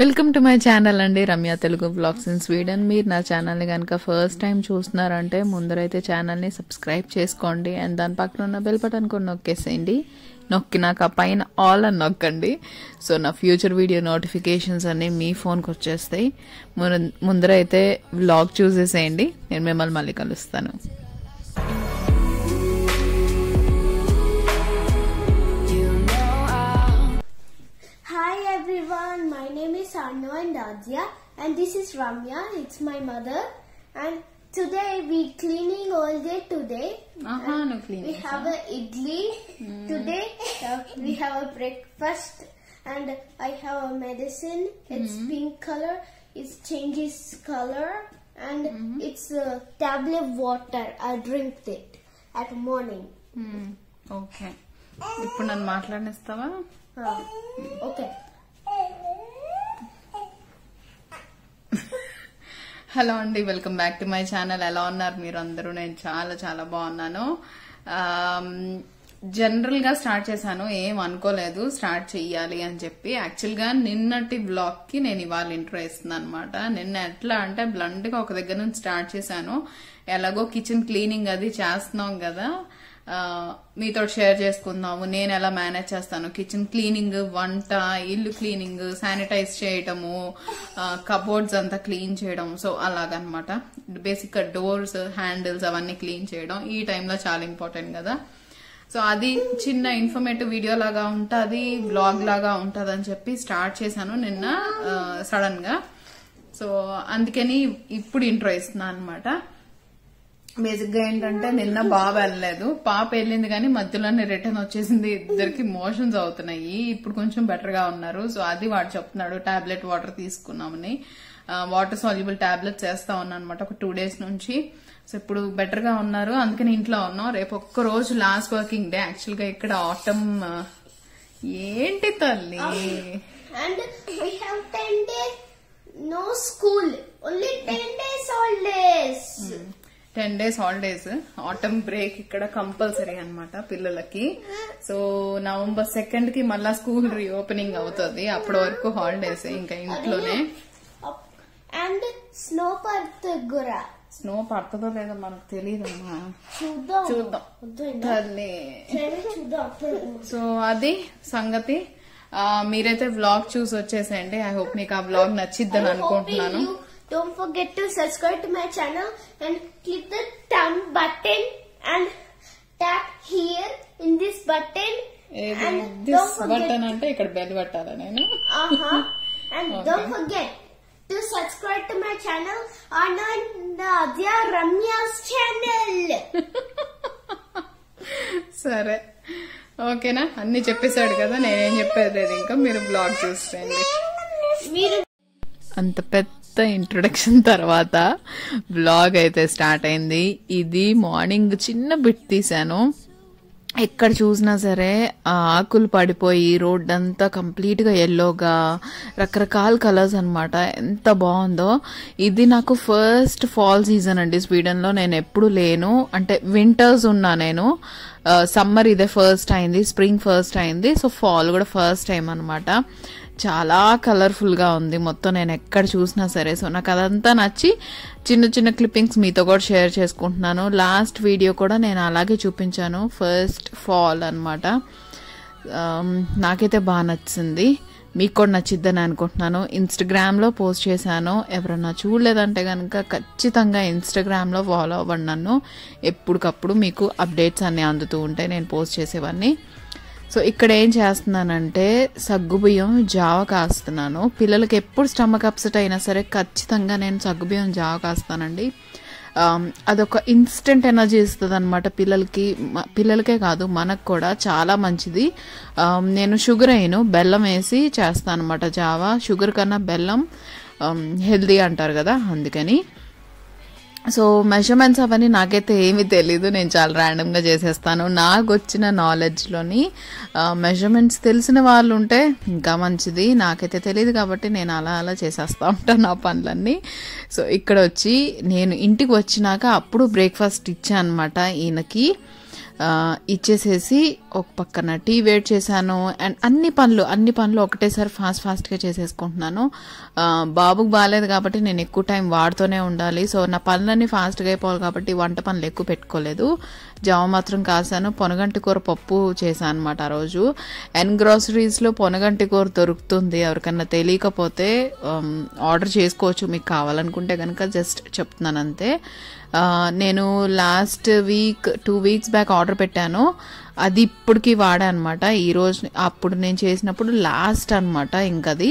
Welcome to my channel అండి Ramya Telugu blogs in Sweden మీరు నా ఛానల్ని కనుక ఫస్ట్ టైం చూస్తున్నారంటే ముందరైతే ఛానల్ని సబ్స్క్రైబ్ చేసుకోండి అండ్ దాని పక్కన ఉన్న బెల్ బటన్ కూడా నొక్కేసేయండి నొక్కినాక పైన ఆల్ అని నొక్కండి సో నా ఫ్యూచర్ వీడియో నోటిఫికేషన్స్ అన్నీ మీ ఫోన్కి వచ్చేస్తాయి ముందరైతే వ్లాగ్ చూసేసేయండి నేను మిమ్మల్ని మళ్ళీ కలుస్తాను Sanu and Adya and this is Ramya, it's my mother and today we cleaning all day today. Aha, no cleaning. We have a idli mm. today, we have a breakfast and I have a medicine, it's mm. pink color, it changes color and mm -hmm. it's a tablet water, I drink it at morning. Mm. Okay. ఇప్పుడు నన్ను మాట్లాడిస్తావా Okay. Hello అండి welcome back to my channel ఎలా ఉన్నారు మీరు అందరూ నేను చాలా చాలా బాగున్నాను జనరల్గా స్టార్ట్ చేశాను ఏం అనుకోలేదు స్టార్ట్ చెయ్యాలి అని చెప్పి యాక్చువల్గా నిన్నటి కి నేను ఇవాళ ఇంట్రో ఇస్తున్నాను అనమాట నిన్న ఎట్లా అంటే బ్లండ్గా ఒక దగ్గర నుంచి స్టార్ట్ చేశాను ఎలాగో కిచెన్ క్లీనింగ్ అది చేస్తున్నాం కదా మీతో షేర్ చేసుకుందాము నేను ఎలా మేనేజ్ చేస్తాను కిచెన్ క్లీనింగ్ వంట ఇల్లు క్లీనింగ్ శానిటైజ్ చేయటము కబోర్డ్స్ అంతా క్లీన్ చేయడం సో అలాగనమాట బేసిక్గా డోర్స్ హ్యాండిల్స్ అవన్నీ క్లీన్ చేయడం ఈ టైంలో చాలా ఇంపార్టెంట్ కదా సో అది చిన్న ఇన్ఫర్మేటివ్ వీడియో లాగా ఉంటుంది బ్లాగ్ లాగా ఉంటుంది అని చెప్పి స్టార్ట్ చేశాను నిన్న సడన్గా సో అందుకని ఇప్పుడు ఇంట్రో ఇస్తున్నా అనమాట బేసిక్గా ఏంటంటే నిన్న బాగా వెళ్ళలేదు పాప వెళ్ళింది కానీ మధ్యలోనే రిటర్న్ వచ్చేసింది ఇద్దరికి మోషన్స్ అవుతున్నాయి ఇప్పుడు కొంచెం బెటర్ గా ఉన్నారు సో అది వాడు చెప్తున్నాడు టాబ్లెట్ వాటర్ తీసుకున్నామని వాటర్ సాల్యుబుల్ టాబ్లెట్స్ వేస్తా ఉన్నా అనమాట ఒక టూ డేస్ నుంచి సో ఇప్పుడు బెటర్ గా ఉన్నారు అందుకని ఇంట్లో ఉన్నాం రేపు ఒక్క రోజు లాస్ట్ వర్కింగ్ డే యాక్చువల్ గా ఇక్కడ ఆటమ్ ఏంటి తల్లి and school only ten days all days ten days holidays autumn break ఇక్కడ కంపల్సరీ అనమాట పిల్లలకి సో నవంబర్ సెకండ్ కి మళ్ళా స్కూల్ రీఓపెనింగ్ అవుతుంది అప్పటి వరకు హాలిడేస్ ఇంకా ఇంట్లోనే అండ్ స్నో పడుతురా స్నో పడుతుందో లేదో మనకు తెలియదమ్మా చూద్దాం సో అది సంగతి మీరైతే వ్లాగ్ చూసి వచ్చేసేయండి ఐ హోప్ మీకు ఆ వ్లాగ్ నచ్చిద్దని అనుకుంటున్నాను Don't forget to subscribe to my channel and click the thumb button and tap here in this button. And this button అంటే ఇక్కడ బెల్ పెట్టాలా నేను and don't forget to subscribe to my channel on adya Ramya's channel. సరే ఓకేనా అన్ని చెప్పేశాడు కదా నేనేం చెప్పేది ఇంకా మీరు బ్లాగ్ చూసేయండి మీరు అంత పెద్ద పెద్ద ఇంట్రొడక్షన్ తర్వాత బ్లాగ్ అయితే స్టార్ట్ అయింది ఇది మార్నింగ్ చిన్న బిట్ తీశాను ఎక్కడ చూసినా సరే ఆకులు పడిపోయి రోడ్ అంతా కంప్లీట్గా ఎల్లోగా రకరకాల కలర్స్ అనమాట ఎంత బాగుందో ఇది నాకు ఫస్ట్ ఫాల్ సీజన్ అండి స్వీడన్లో నేను ఎప్పుడు లేను అంటే వింటర్స్ ఉన్నా నేను సమ్మర్ ఇదే ఫస్ట్ అయింది స్ప్రింగ్ ఫస్ట్ అయింది సో ఫాల్ కూడా ఫస్ట్ టైం అనమాట చాలా కలర్ఫుల్గా ఉంది మొత్తం నేను ఎక్కడ చూసినా సరే సో నాకు అదంతా నచ్చి చిన్న చిన్న క్లిప్పింగ్స్ మీతో కూడా షేర్ చేసుకుంటున్నాను లాస్ట్ వీడియో కూడా నేను అలాగే చూపించాను ఫస్ట్ ఫాల్ అనమాట నాకైతే బాగా నచ్చింది మీకు కూడా నచ్చిద్దని అనుకుంటున్నాను ఇన్స్టాగ్రామ్లో పోస్ట్ చేశాను ఎవరన్నా చూడలేదంటే కనుక ఖచ్చితంగా ఇన్స్టాగ్రామ్లో ఫాలో అవ్వండి నన్ను ఎప్పటికప్పుడు మీకు అప్డేట్స్ అన్నీ అందుతూ ఉంటాయి నేను పోస్ట్ చేసేవన్నీ సో ఇక్కడ ఏం చేస్తున్నానంటే సగ్గుబియ్యం జావ కాస్తున్నాను పిల్లలకి ఎప్పుడు స్టమక్ అప్సెట్ అయినా సరే ఖచ్చితంగా నేను సగ్గుబియ్యం జావ కాస్తానండి అదొక ఇన్స్టెంట్ ఎనర్జీ ఇస్తుంది అనమాట పిల్లలకి పిల్లలకే కాదు మనకు కూడా చాలా మంచిది నేను షుగర్ అయ్యను బెల్లం వేసి చేస్తాను అనమాట జావా షుగర్ కన్నా బెల్లం హెల్దీ అంటారు కదా అందుకని సో మెజర్మెంట్స్ అవన్నీ నాకైతే ఏమీ తెలీదు నేను చాలా ర్యాండమ్గా చేసేస్తాను నాకు వచ్చిన నాలెడ్జ్లోని మెజర్మెంట్స్ తెలిసిన వాళ్ళు ఉంటే ఇంకా మంచిది నాకైతే తెలియదు కాబట్టి నేను అలా అలా చేసేస్తూ ఉంటాను నా పనులన్నీ సో ఇక్కడ వచ్చి నేను ఇంటికి వచ్చినాక అప్పుడు బ్రేక్ఫాస్ట్ ఇచ్చాను అనమాట ఈయనకి ఇచ్చేసేసి ఒక పక్కన టీ వెయిట్ చేశాను అండ్ అన్ని పనులు అన్ని పనులు ఒకటేసారి ఫాస్ట్ ఫాస్ట్గా చేసేసుకుంటున్నాను బాబుకు బాగాలేదు కాబట్టి నేను ఎక్కువ టైం వాడుతూనే ఉండాలి సో నా పనులన్నీ ఫాస్ట్గా అయిపోవాలి కాబట్టి వంట పనులు ఎక్కువ పెట్టుకోలేదు జామ మాత్రం కాసాను పొనగంటి కూర పప్పు చేశాను అనమాట ఆ రోజు అండ్ గ్రాసరీస్లో పొనగంటి కూర దొరుకుతుంది ఎవరికన్నా తెలియకపోతే ఆర్డర్ చేసుకోవచ్చు మీకు కావాలనుకుంటే కనుక జస్ట్ చెప్తున్నాను అంతే నేను last week two weeks back order పెట్టాను అది ఇప్పటికి వాడా అనమాట ఈరోజు అప్పుడు నేను చేసినప్పుడు లాస్ట్ అనమాట ఇంకది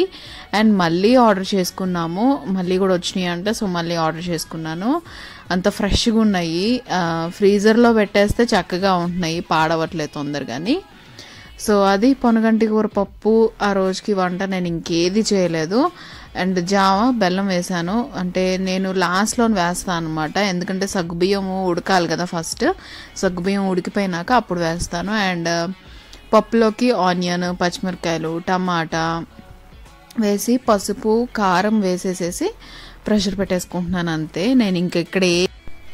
అండ్ మళ్ళీ ఆర్డర్ చేసుకున్నాము మళ్ళీ కూడా వచ్చినాయి అంట సో మళ్ళీ ఆర్డర్ చేసుకున్నాను అంత ఫ్రెష్గా ఉన్నాయి ఫ్రీజర్లో పెట్టేస్తే చక్కగా ఉంటున్నాయి పాడవట్లేదు తొందరగాని సో అది పొనగంటి కూర పప్పు ఆ రోజుకి వంట నేను ఇంకేది చేయలేదు అండ్ జామ బెల్లం వేసాను అంటే నేను లాస్ట్లో వేస్తాను అనమాట ఎందుకంటే సగ్గుబియ్యము ఉడకాలి కదా ఫస్ట్ సగ్గుబియ్యం ఉడికిపోయినాక అప్పుడు వేస్తాను అండ్ పప్పులోకి ఆనియన్ పచ్చిమిరకాయలు టమాటా వేసి పసుపు కారం వేసేసేసి ప్రెషర్ పెట్టేసుకుంటున్నాను అంతే నేను ఇంకెక్కడే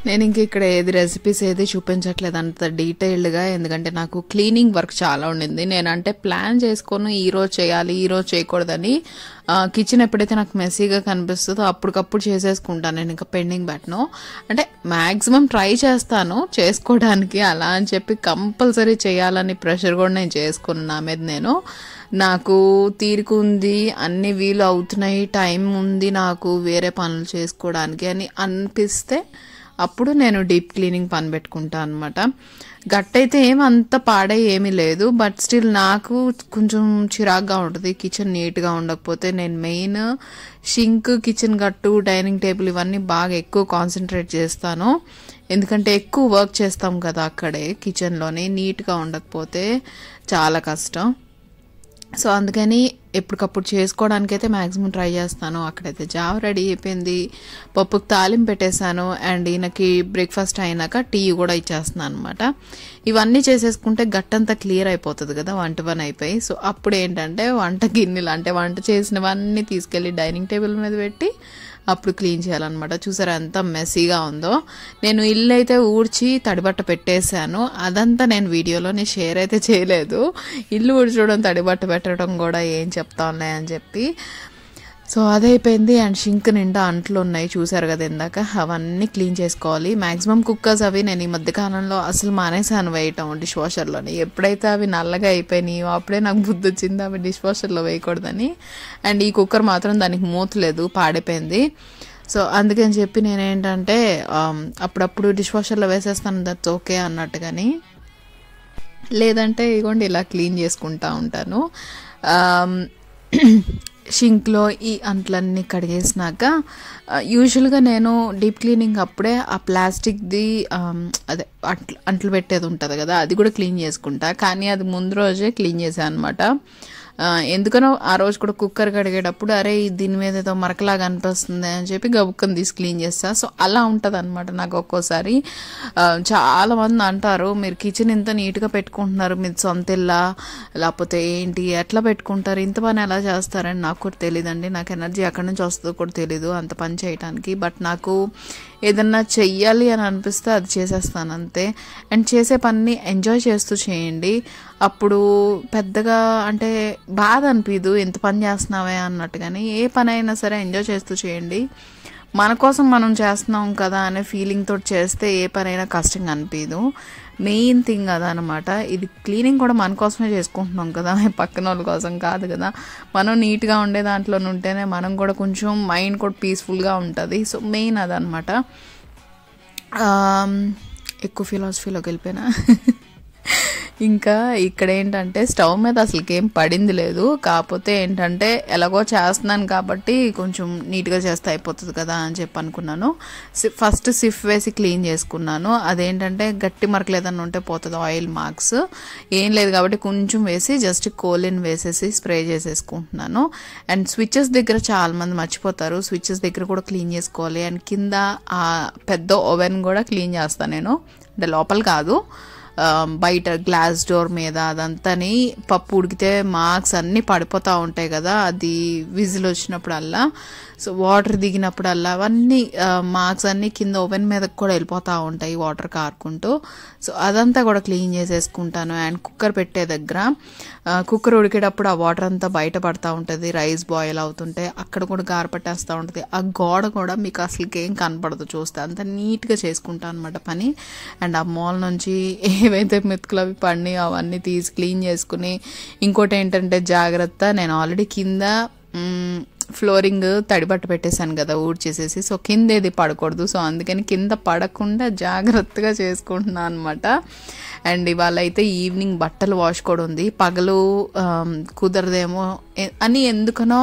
నేను ఇంక ఇక్కడ ఏది రెసిపీస్ ఏది చూపించట్లేదు అంత డీటెయిల్డ్గా ఎందుకంటే నాకు క్లీనింగ్ వర్క్ చాలా ఉండింది నేనంటే ప్లాన్ చేసుకొని ఈరోజు చేయాలి ఈరోజు చేయకూడదని కిచెన్ ఎప్పుడైతే నాకు మెస్సీగా కనిపిస్తుందో అప్పటికప్పుడు చేసేసుకుంటాను నేను ఇంకా పెండింగ్ పెట్టను అంటే మ్యాక్సిమం ట్రై చేస్తాను చేసుకోవడానికి అలా అని చెప్పి కంపల్సరీ చేయాలని ప్రెషర్ కూడా నేను చేసుకున్నాను నా మీద నేను నాకు తీరుకుంది అన్ని వీలు అవుతున్నాయి టైం ఉంది నాకు వేరే పనులు చేసుకోవడానికి అని అనిపిస్తే అప్పుడు నేను డీప్ క్లీనింగ్ పని పెట్టుకుంటా అనమాట గట్టయితే ఏమంత పాడై ఏమీ లేదు బట్ స్టిల్ నాకు కొంచెం చిరాగ్గా ఉంటుంది కిచెన్ నీట్గా ఉండకపోతే నేను మెయిన్ షింక్ కిచెన్ గట్టు డైనింగ్ టేబుల్ ఇవన్నీ బాగా ఎక్కువ కాన్సన్ట్రేట్ చేస్తాను ఎందుకంటే ఎక్కువ వర్క్ చేస్తాం కదా అక్కడే కిచెన్లోనే నీట్గా ఉండకపోతే చాలా కష్టం సో అందుకని ఎప్పటికప్పుడు చేసుకోవడానికైతే మ్యాక్సిమం ట్రై చేస్తాను అక్కడైతే జావ రెడీ అయిపోయింది పప్పుకి తాలింపు పెట్టేశాను అండ్ ఈయనకి బ్రేక్ఫాస్ట్ అయినాక టీ కూడా ఇచ్చేస్తున్నాను అనమాట ఇవన్నీ చేసేసుకుంటే గట్టంతా క్లియర్ అయిపోతుంది కదా వంట పని అయిపోయి సో అప్పుడు ఏంటంటే వంట గిన్నెలు అంటే వంట చేసినవన్నీ తీసుకెళ్ళి డైనింగ్ టేబుల్ మీద పెట్టి అప్పుడు క్లీన్ చేయాలన్నమాట చూసారా ఎంత మెస్సీగా ఉందో నేను ఇల్లు అయితే ఊడ్చి తడిబట్ట పెట్టేశాను అదంతా నేను వీడియోలో నేను షేర్ అయితే చేయలేదు ఇల్లు ఊడ్చడం తడిబట్ట పెట్టడం కూడా ఏం చెప్తా అని చెప్పి సో అదైపోయింది అండ్ షింక్ నిండా అంట్లు ఉన్నాయి చూసారు కదా ఇందాక అవన్నీ క్లీన్ చేసుకోవాలి మ్యాక్సిమం కుక్కర్స్ అవి నేను ఈ మధ్యకాలంలో అసలు మానేసాను వేయటం డిష్ వాషర్లోని ఎప్పుడైతే అవి నల్లగా అయిపోయినాయో అప్పుడే నాకు బుద్ధి వచ్చింది అవి డిష్ వాషర్లో వేయకూడదని అండ్ ఈ కుక్కర్ మాత్రం దానికి మూతలేదు పాడైపోయింది సో అందుకని చెప్పి నేనేంటంటే అప్పుడప్పుడు డిష్ వాషర్లో వేసేస్తాను దట్స్ ఓకే అన్నట్టు కానీ లేదంటే ఇగోండి ఇలా క్లీన్ చేసుకుంటా ఉంటాను షింక్లో ఈ అంట్లన్నీ కడిగేసినాక యూజువల్గా నేను డీప్ క్లీనింగ్ అప్పుడే ఆ ప్లాస్టిక్ది అదే అంట్లు అంట్లు పెట్టేది ఉంటుంది కదా అది కూడా క్లీన్ చేసుకుంటా కానీ అది ముందు రోజే క్లీన్ చేసాను అనమాట ఎందుకనో ఆ రోజు కూడా కుక్కర్ కడిగేటప్పుడు అరే దీని మీద ఏదో మరకలాగా అనిపిస్తుంది అని చెప్పి గబుక్కని తీసి క్లీన్ చేస్తా సో అలా ఉంటుంది అనమాట నాకు ఒక్కోసారి చాలామంది అంటారు మీరు కిచెన్ ఇంత నీట్గా పెట్టుకుంటున్నారు మీరు సొంత ఇల్లా లేకపోతే ఏంటి ఎట్లా పెట్టుకుంటారు ఇంత పని ఎలా చేస్తారని నాకు కూడా తెలియదండి నాకు ఎనర్జీ ఎక్కడి నుంచి వస్తుందో కూడా తెలీదు అంత పని చేయడానికి బట్ నాకు ఏదన్నా చెయ్యాలి అని అనిపిస్తే అది చేసేస్తాను అంతే అండ్ చేసే పనిని ఎంజాయ్ చేస్తూ చేయండి అప్పుడు పెద్దగా అంటే బాధ అనిపించదు ఎంత పని చేస్తున్నావే అన్నట్టు కానీ ఏ పని అయినా సరే ఎంజాయ్ చేస్తూ చేయండి మన కోసం మనం చేస్తున్నాం కదా అనే ఫీలింగ్ తోటి చేస్తే ఏ పనైనా కష్టంగా అనిపించదు మెయిన్ థింగ్ అదనమాట అనమాట ఇది క్లీనింగ్ కూడా మన కోసమే చేసుకుంటున్నాం కదా పక్కన వాళ్ళ కోసం కాదు కదా మనం నీట్గా ఉండే దాంట్లో ఉంటేనే మనం కూడా కొంచెం మైండ్ కూడా పీస్ఫుల్గా ఉంటుంది సో మెయిన్ అదనమాట ఎక్కువ ఫిలాసఫీలోకి వెళ్ళిపోయినా ఇంకా ఇక్కడ ఏంటంటే స్టవ్ మీద ఏం పడింది లేదు కాకపోతే ఏంటంటే ఎలాగో చేస్తున్నాను కాబట్టి కొంచెం నీట్గా చేస్తే అయిపోతుంది కదా అని చెప్పి అనుకున్నాను ఫస్ట్ సిఫ్ వేసి క్లీన్ చేసుకున్నాను అదేంటంటే గట్టి మరకలు ఏదైనా ఉంటే పోతుంది ఆయిల్ మార్క్స్ ఏం లేదు కాబట్టి కొంచెం వేసి జస్ట్ కోలిన్ వేసేసి స్ప్రే చేసేసుకుంటున్నాను అండ్ స్విచ్చెస్ దగ్గర చాలామంది మర్చిపోతారు స్విచ్చెస్ దగ్గర కూడా క్లీన్ చేసుకోవాలి అండ్ కింద ఆ పెద్ద ఓవెన్ కూడా క్లీన్ చేస్తాను నేను అంటే లోపల కాదు బయట గ్లాస్ డోర్ మీద అదంతాని పప్పు ఉడికితే మార్క్స్ అన్నీ పడిపోతూ ఉంటాయి కదా అది విజిల్ వచ్చినప్పుడల్లా సో వాటర్ దిగినప్పుడల్లా అవన్నీ మార్క్స్ అన్నీ కింద ఓవెన్ మీద కూడా వెళ్ళిపోతూ ఉంటాయి వాటర్ కారుకుంటూ సో అదంతా కూడా క్లీన్ చేసేసుకుంటాను అండ్ కుక్కర్ పెట్టే దగ్గర కుక్కర్ ఉడికేటప్పుడు ఆ వాటర్ అంతా బయట ఉంటుంది రైస్ బాయిల్ అవుతుంటే అక్కడ కూడా గార పట్టేస్తూ ఉంటుంది ఆ గోడ కూడా మీకు అసలుకి ఏం కనపడదు చూస్తే అంత నీట్గా చేసుకుంటాను అనమాట పని అండ్ ఆ మాల్ నుంచి ఏవైతే మెతుకులు అవి పండి అవన్నీ తీసి క్లీన్ చేసుకుని ఇంకోటి ఏంటంటే జాగ్రత్త నేను ఆల్రెడీ కింద ఫ్లోరింగ్ తడిబట్ట పెట్టేశాను కదా ఊడ్చేసేసి సో కింద పడకూడదు సో అందుకని కింద పడకుండా జాగ్రత్తగా చేసుకుంటున్నాను అనమాట అండ్ ఇవాళ అయితే ఈవినింగ్ బట్టలు కూడా ఉంది పగలు కుదరదేమో అని ఎందుకనో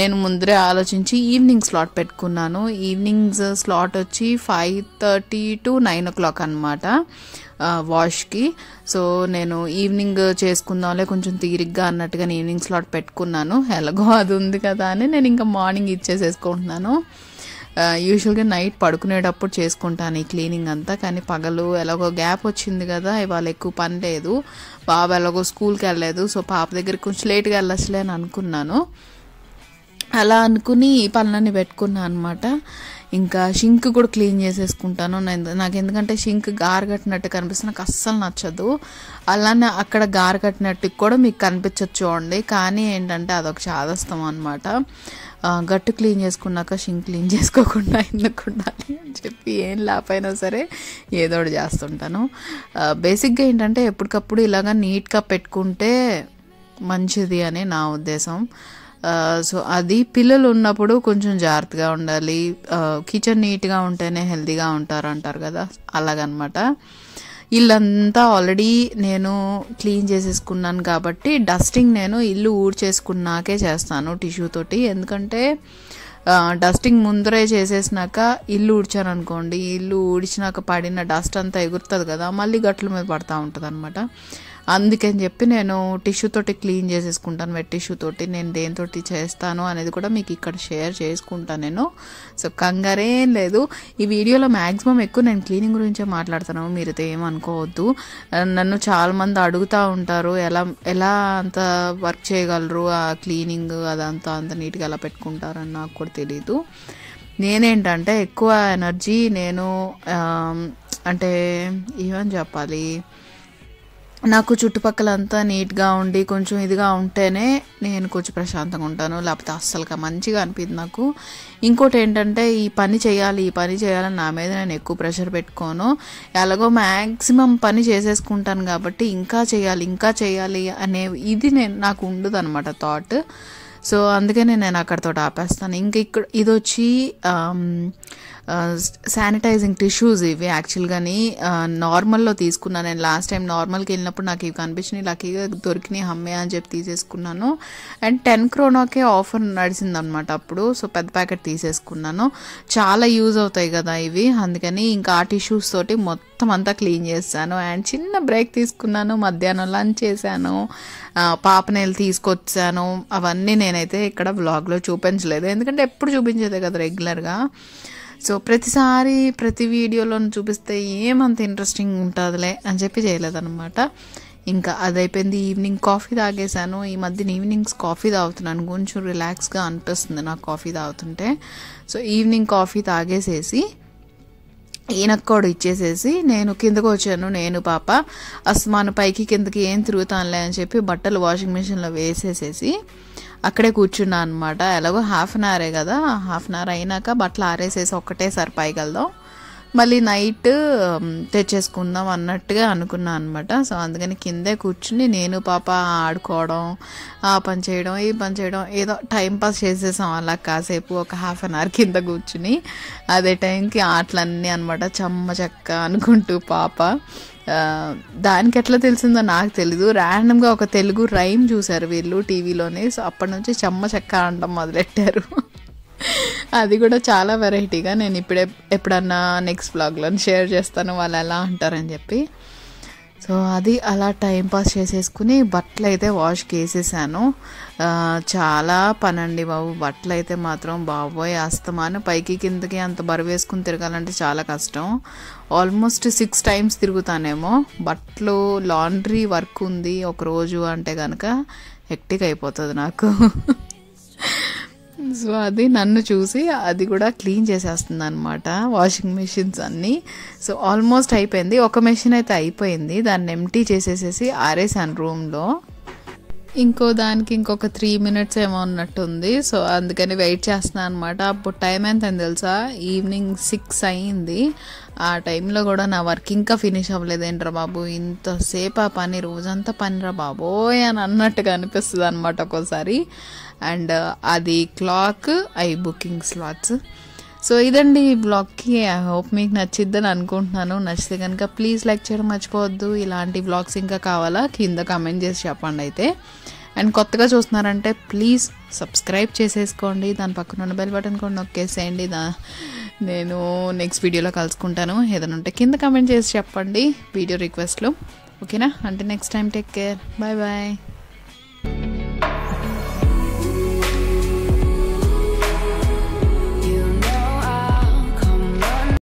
నేను ముందరే ఆలోచించి ఈవినింగ్ స్లాట్ పెట్టుకున్నాను ఈవినింగ్స్ స్లాట్ వచ్చి five thirty to nine o'clock అనమాట వాష్కి సో నేను ఈవినింగ్ చేసుకుందాంలే కొంచెం తీరిగ్గా అన్నట్టుగా ఈవినింగ్ స్లాట్ పెట్టుకున్నాను ఎలాగో అది ఉంది కదా అని నేను ఇంకా మార్నింగ్ ఇచ్చేసేసుకుంటున్నాను యూజువల్గా నైట్ పడుకునేటప్పుడు చేసుకుంటాను ఈ క్లీనింగ్ అంతా కానీ పగలు ఎలాగో గ్యాప్ వచ్చింది కదా ఇవాళ ఎక్కువ పని లేదు బాబు ఎలాగో స్కూల్కి వెళ్ళలేదు సో పాప దగ్గర కొంచెం లేట్గా వెళ్ళచ్చులే అని అనుకున్నాను అలా అనుకుని పళ్ళని పెట్టుకున్నా అనమాట ఇంకా షింక్ కూడా క్లీన్ చేసేసుకుంటాను నాకు ఎందుకంటే షింక్ గారు కట్టినట్టు కనిపిస్తే నాకు అస్సలు నచ్చదు అలానే అక్కడ గారు కట్టినట్టు కూడా మీకు కనిపించవచ్చు చూడండి కానీ ఏంటంటే అదొక చాదస్తం అనమాట గట్టు క్లీన్ చేసుకున్నాక షింక్ క్లీన్ చేసుకోకుండా ఎందుకు అని చెప్పి ఏం లాపైనా సరే ఏదో ఒకటి చేస్తుంటాను బేసిక్గా ఏంటంటే ఎప్పటికప్పుడు ఇలాగా నీట్గా పెట్టుకుంటే మంచిది అని నా ఉద్దేశం సో అది పిల్లలు ఉన్నప్పుడు కొంచెం జాగ్రత్తగా ఉండాలి కిచెన్ నీట్గా ఉంటేనే హెల్దీగా ఉంటారు అంటారు కదా అలాగనమాట ఇల్లంతా ఆల్రెడీ నేను క్లీన్ చేసేసుకున్నాను కాబట్టి డస్టింగ్ నేను ఇల్లు ఊడ్చేసుకున్నాకే చేస్తాను టిష్యూ తోటి ఎందుకంటే డస్టింగ్ ముందరే చేసేసినాక ఇల్లు ఊడ్చాను అనుకోండి ఇల్లు ఊడిచినాక పడిన డస్ట్ అంతా ఎగురుతుంది కదా మళ్ళీ గట్ల మీద పడుతూ ఉంటుంది అనమాట అందుకని చెప్పి నేను టిష్యూ తోటి క్లీన్ చేసేసుకుంటాను వెట్ టిష్యూ తోటి నేను దేనితోటి చేస్తాను అనేది కూడా మీకు ఇక్కడ షేర్ చేసుకుంటాను నేను సో కంగారేం లేదు ఈ వీడియోలో మ్యాక్సిమం ఎక్కువ నేను క్లీనింగ్ గురించే మాట్లాడుతాను మీరు ఏమనుకోవద్దు నన్ను చాలామంది అడుగుతూ ఉంటారు ఎలా ఎలా అంత వర్క్ చేయగలరు ఆ క్లీనింగ్ అదంతా అంత నీట్గా ఎలా పెట్టుకుంటారని నాకు కూడా తెలీదు నేనేంటంటే ఎక్కువ ఎనర్జీ నేను అంటే ఏమని చెప్పాలి నాకు చుట్టుపక్కల అంతా నీట్గా ఉండి కొంచెం ఇదిగా ఉంటేనే నేను కొంచెం ప్రశాంతంగా ఉంటాను లేకపోతే అస్సలుగా మంచిగా అనిపిది నాకు ఇంకోటి ఏంటంటే ఈ పని చేయాలి ఈ పని చేయాలని నా మీద నేను ఎక్కువ ప్రెషర్ పెట్టుకోను ఎలాగో మ్యాక్సిమం పని చేసేసుకుంటాను కాబట్టి ఇంకా చేయాలి ఇంకా చేయాలి అనే ఇది నేను నాకు ఉండదు అనమాట థాట్ సో అందుకనే నేను అక్కడితో ఆపేస్తాను ఇంక ఇక్కడ ఇది వచ్చి శానిటైజింగ్ టిష్యూస్ ఇవి యాక్చువల్గాని నార్మల్లో తీసుకున్నాను నేను లాస్ట్ టైం నార్మల్కి వెళ్ళినప్పుడు నాకు ఇవి కనిపించినాయి లక్కీగా దొరికినాయి హమ్మే అని చెప్పి తీసేసుకున్నాను అండ్ టెన్ క్రోనాకే ఆఫర్ నడిచిందనమాట అప్పుడు సో పెద్ద ప్యాకెట్ తీసేసుకున్నాను చాలా యూజ్ అవుతాయి కదా ఇవి అందుకని ఇంకా ఆ టిష్యూస్ తోటి మొత్తం అంతా క్లీన్ చేశాను అండ్ చిన్న బ్రేక్ తీసుకున్నాను మధ్యాహ్నం లంచ్ చేశాను పాపనేలు తీసుకొచ్చాను అవన్నీ నేనైతే ఇక్కడ బ్లాగ్లో చూపించలేదు ఎందుకంటే ఎప్పుడు చూపించేదే కదా రెగ్యులర్గా సో ప్రతిసారి ప్రతి వీడియోలోనూ చూపిస్తే ఏమంత ఇంట్రెస్టింగ్ ఉంటుందిలే అని చెప్పి చేయలేదన్నమాట ఇంకా అదైపోయింది ఈవినింగ్ కాఫీ తాగేశాను ఈ మధ్యన ఈవినింగ్స్ కాఫీ తాగుతున్నాను కొంచెం రిలాక్స్గా అనిపిస్తుంది నాకు కాఫీ తాగుతుంటే సో ఈవినింగ్ కాఫీ తాగేసేసి ఈనక్కోడు ఇచ్చేసేసి నేను కిందకు వచ్చాను నేను పాప అస్మాను పైకి కిందకి ఏం తిరుగుతానులే అని చెప్పి బట్టలు వాషింగ్ మిషన్లో వేసేసేసి అక్కడే కూర్చున్నా అనమాట ఎలాగో హాఫ్ అన్ అవరే కదా హాఫ్ అన్ అవర్ అయినాక బట్టలు ఆరేసేసి ఒక్కటేసారి కలదాం మళ్ళీ నైట్ తెచ్చేసుకుందాం అన్నట్టుగా అనుకున్నా అనమాట సో అందుకని కిందే కూర్చుని నేను పాప ఆడుకోవడం ఆ పని చేయడం ఈ పని చేయడం ఏదో టైం పాస్ చేసేసాం అలా కాసేపు ఒక హాఫ్ అన్ అవర్ కింద కూర్చుని అదే టైంకి ఆటలన్నీ అనమాట చెమ్మ అనుకుంటూ పాప దానికి ఎట్లా తెలిసిందో నాకు తెలీదు ర్యాండమ్గా ఒక తెలుగు రైమ్ చూశారు వీళ్ళు టీవీలోనే సో అప్పటి నుంచి చెమ్మ చెక్క అనడం మొదలెట్టారు అది కూడా చాలా వెరైటీగా నేను ఇప్పుడే ఎప్పుడన్నా నెక్స్ట్ బ్లాగ్లో షేర్ చేస్తాను వాళ్ళు ఎలా అంటారని చెప్పి సో అది అలా టైం పాస్ చేసేసుకుని బట్టలు అయితే వాష్కి వేసేసాను చాలా పనండి బాబు బట్టలు అయితే మాత్రం బాబోయ్ అస్తమాను పైకి కిందకి అంత బరువు వేసుకుని తిరగాలంటే చాలా కష్టం ఆల్మోస్ట్ సిక్స్ టైమ్స్ తిరుగుతానేమో బట్టలు లాండ్రీ వర్క్ ఉంది ఒకరోజు అంటే కనుక హెక్టిక్ అయిపోతుంది నాకు సో అది నన్ను చూసి అది కూడా క్లీన్ చేసేస్తుంది అనమాట వాషింగ్ మెషిన్స్ అన్నీ సో ఆల్మోస్ట్ అయిపోయింది ఒక మెషిన్ అయితే అయిపోయింది దాన్ని ఎంటీ చేసేసేసి ఆరేసాను రూమ్లో ఇంకో దానికి ఇంకొక త్రీ మినిట్స్ ఏమో ఉన్నట్టుంది సో అందుకని వెయిట్ చేస్తున్నాను అనమాట అప్పుడు టైం ఎంత అని తెలుసా ఈవినింగ్ సిక్స్ అయ్యింది ఆ టైంలో కూడా నా వర్క్ ఇంకా ఫినిష్ అవ్వలేదేంట్రా బాబు ఇంతసేపు ఆ పని రోజంతా పనిరా బాబోయ్ అని అన్నట్టుగా అనిపిస్తుంది అనమాట ఒక్కోసారి అండ్ uh, అది క్లాక్ అవి బుకింగ్ స్లాట్స్ సో ఇదండి ఈ బ్లాగ్కి ఐ హోప్ మీకు నచ్చిద్దని అనుకుంటున్నాను నచ్చితే కనుక ప్లీజ్ లైక్ చేయడం మర్చిపోవద్దు ఇలాంటి బ్లాగ్స్ ఇంకా కావాలా కింద కామెంట్ చేసి చెప్పండి అయితే అండ్ కొత్తగా చూస్తున్నారంటే ప్లీజ్ సబ్స్క్రైబ్ చేసేసుకోండి దాని పక్కన ఉన్న బెల్ బటన్ కూడా నొక్కేసేయండి దా నేను నెక్స్ట్ వీడియోలో కలుసుకుంటాను ఏదైనా ఉంటే కింద కామెంట్ చేసి చెప్పండి వీడియో రిక్వెస్ట్లు ఓకేనా అంటే next time take care bye bye